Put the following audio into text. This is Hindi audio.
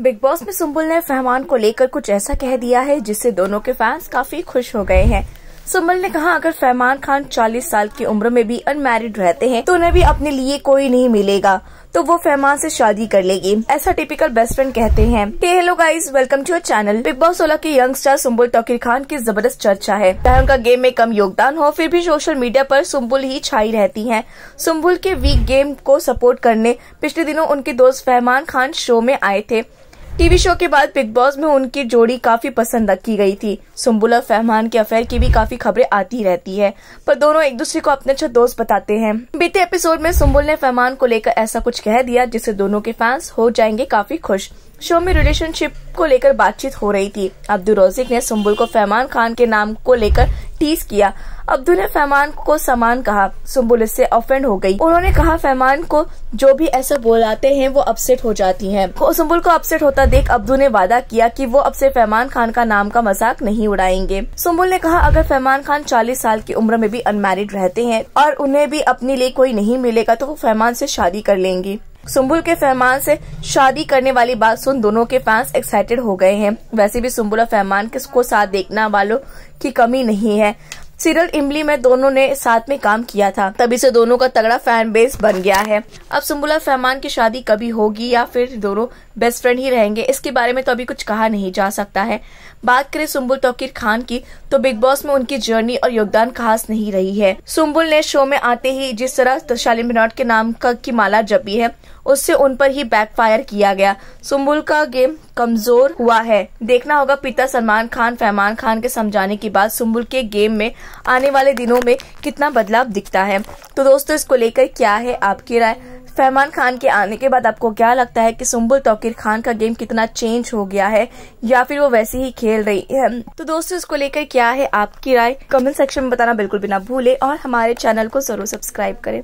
बिग बॉस में सुम्बुल ने फहमान को लेकर कुछ ऐसा कह दिया है जिससे दोनों के फैंस काफी खुश हो गए हैं सुमल ने कहा अगर फैमान खान 40 साल की उम्र में भी अनमैरिड रहते हैं तो उन्हें भी अपने लिए कोई नहीं मिलेगा तो वो फैमान से शादी कर लेगी ऐसा टिपिकल बेस्ट फ्रेंड कहते हैं hello guys welcome to our channel Bigg Boss सोलह के यंग स्टार सुम्बुल टोकिर खान की जबरदस्त चर्चा है चाहे उनका गेम में कम योगदान हो फिर भी सोशल मीडिया पर सुम्बुल ही छाई रहती हैं। सुम्बुल के वीक गेम को सपोर्ट करने पिछले दिनों उनके दोस्त फहमान खान शो में आए थे टीवी शो के बाद बिग बॉस में उनकी जोड़ी काफी पसंद की गई थी सुम्बुल और फहमान के अफेयर की भी काफी खबरें आती रहती है पर दोनों एक दूसरे को अपने अच्छा दोस्त बताते हैं बीते एपिसोड में सुम्बुल ने फहमान को लेकर ऐसा कुछ कह दिया जिससे दोनों के फैंस हो जाएंगे काफी खुश शो में रिलेशनशिप को लेकर बातचीत हो रही थी अब्दुल रोजिक ने सुम्बुल को फहमान खान के नाम को लेकर टीस किया अब्दुल ने फैमान को समान कहा सुम्बुल इससे ऑफेंड हो गई उन्होंने कहा फैमान को जो भी ऐसा बोलाते हैं वो अपसेट हो जाती हैं सुम्बुल को अपसेट होता देख अब्दू ने वादा किया कि वो अब से फैमान खान का नाम का मजाक नहीं उड़ाएंगे सुम्बुल ने कहा अगर फैमान खान चालीस साल की उम्र में भी अनमेरिड रहते हैं और उन्हें भी अपने लिए कोई नहीं मिलेगा तो वो फैमान से शादी कर लेंगी सुम्बुल के फहमान से शादी करने वाली बात सुन दोनों के फैंस एक्साइटेड हो गए हैं वैसे भी सुम्बुल और फहमान किसको को साथ देखने वालों की कमी नहीं है सीरियल इमली में दोनों ने साथ में काम किया था तभी से दोनों का तगड़ा फैन बेस बन गया है अब सुम्बुला फैमान की शादी कभी होगी या फिर दोनों बेस्ट फ्रेंड ही रहेंगे इसके बारे में तो अभी कुछ कहा नहीं जा सकता है बात करें सुम्बुल तोकीर खान की तो बिग बॉस में उनकी जर्नी और योगदान खास नहीं रही है सुम्बुल ने शो में आते ही जिस तरह शालिन मिनोट के नाम का की माला जपी है उससे उन पर ही बैकफायर किया गया सुम्बुल का गेम कमजोर हुआ है देखना होगा पिता सलमान खान फैमान खान के समझाने के बाद सुम्बुल के गेम में आने वाले दिनों में कितना बदलाव दिखता है तो दोस्तों इसको लेकर क्या है आपकी राय फहमान खान के आने के बाद आपको क्या लगता है कि सुम्बुल तोकिर खान का गेम कितना चेंज हो गया है या फिर वो वैसे ही खेल रही है तो दोस्तों इसको लेकर क्या है आपकी राय कमेंट सेक्शन में बताना बिल्कुल भी ना भूले और हमारे चैनल को जरूर सब्सक्राइब करें